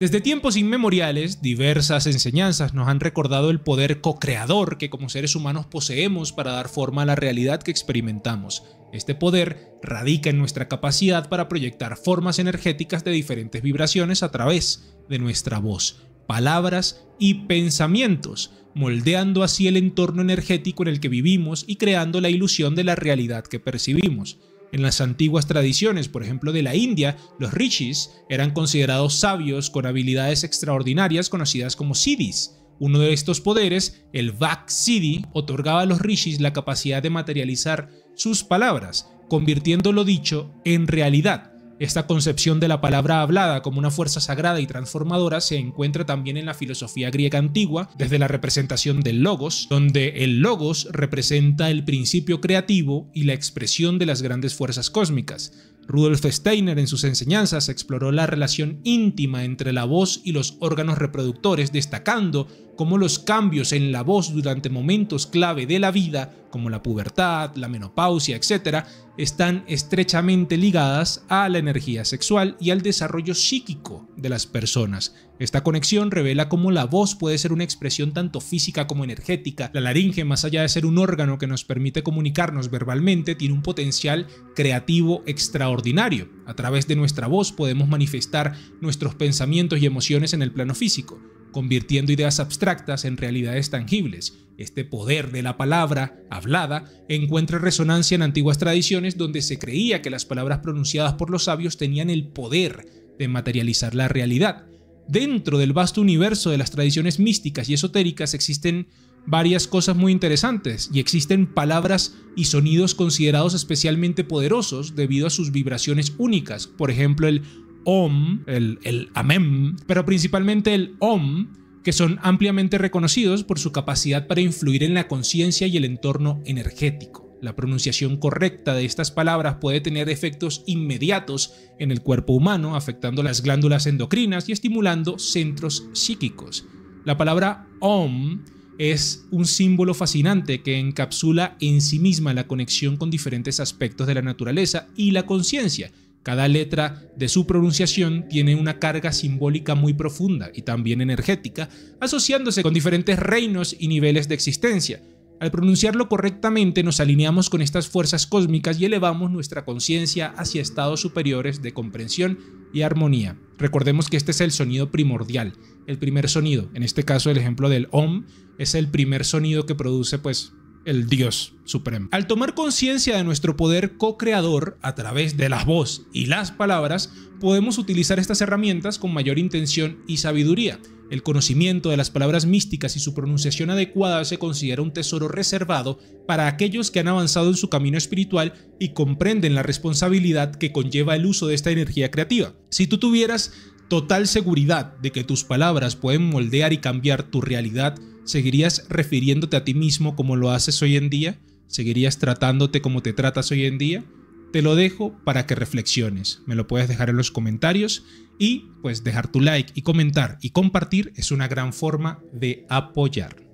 Desde tiempos inmemoriales, diversas enseñanzas nos han recordado el poder co-creador que como seres humanos poseemos para dar forma a la realidad que experimentamos. Este poder radica en nuestra capacidad para proyectar formas energéticas de diferentes vibraciones a través de nuestra voz, palabras y pensamientos, moldeando así el entorno energético en el que vivimos y creando la ilusión de la realidad que percibimos. En las antiguas tradiciones, por ejemplo de la India, los rishis eran considerados sabios con habilidades extraordinarias conocidas como siddhis. Uno de estos poderes, el Vak Siddhi, otorgaba a los rishis la capacidad de materializar sus palabras, convirtiendo lo dicho en realidad. Esta concepción de la palabra hablada como una fuerza sagrada y transformadora se encuentra también en la filosofía griega antigua, desde la representación del logos, donde el logos representa el principio creativo y la expresión de las grandes fuerzas cósmicas, Rudolf Steiner en sus enseñanzas exploró la relación íntima entre la voz y los órganos reproductores, destacando cómo los cambios en la voz durante momentos clave de la vida, como la pubertad, la menopausia, etc., están estrechamente ligadas a la energía sexual y al desarrollo psíquico de las personas. Esta conexión revela cómo la voz puede ser una expresión tanto física como energética. La laringe, más allá de ser un órgano que nos permite comunicarnos verbalmente, tiene un potencial creativo extraordinario. A través de nuestra voz podemos manifestar nuestros pensamientos y emociones en el plano físico convirtiendo ideas abstractas en realidades tangibles. Este poder de la palabra hablada encuentra resonancia en antiguas tradiciones donde se creía que las palabras pronunciadas por los sabios tenían el poder de materializar la realidad. Dentro del vasto universo de las tradiciones místicas y esotéricas existen varias cosas muy interesantes y existen palabras y sonidos considerados especialmente poderosos debido a sus vibraciones únicas, por ejemplo el om, el, el amem, pero principalmente el om, que son ampliamente reconocidos por su capacidad para influir en la conciencia y el entorno energético. La pronunciación correcta de estas palabras puede tener efectos inmediatos en el cuerpo humano, afectando las glándulas endocrinas y estimulando centros psíquicos. La palabra OM es un símbolo fascinante que encapsula en sí misma la conexión con diferentes aspectos de la naturaleza y la conciencia, cada letra de su pronunciación tiene una carga simbólica muy profunda y también energética, asociándose con diferentes reinos y niveles de existencia. Al pronunciarlo correctamente nos alineamos con estas fuerzas cósmicas y elevamos nuestra conciencia hacia estados superiores de comprensión y armonía. Recordemos que este es el sonido primordial, el primer sonido, en este caso el ejemplo del OM es el primer sonido que produce pues el Dios Supremo. Al tomar conciencia de nuestro poder co-creador a través de la voz y las palabras, podemos utilizar estas herramientas con mayor intención y sabiduría. El conocimiento de las palabras místicas y su pronunciación adecuada se considera un tesoro reservado para aquellos que han avanzado en su camino espiritual y comprenden la responsabilidad que conlleva el uso de esta energía creativa. Si tú tuvieras total seguridad de que tus palabras pueden moldear y cambiar tu realidad, ¿Seguirías refiriéndote a ti mismo como lo haces hoy en día? ¿Seguirías tratándote como te tratas hoy en día? Te lo dejo para que reflexiones. Me lo puedes dejar en los comentarios y pues dejar tu like y comentar y compartir es una gran forma de apoyar.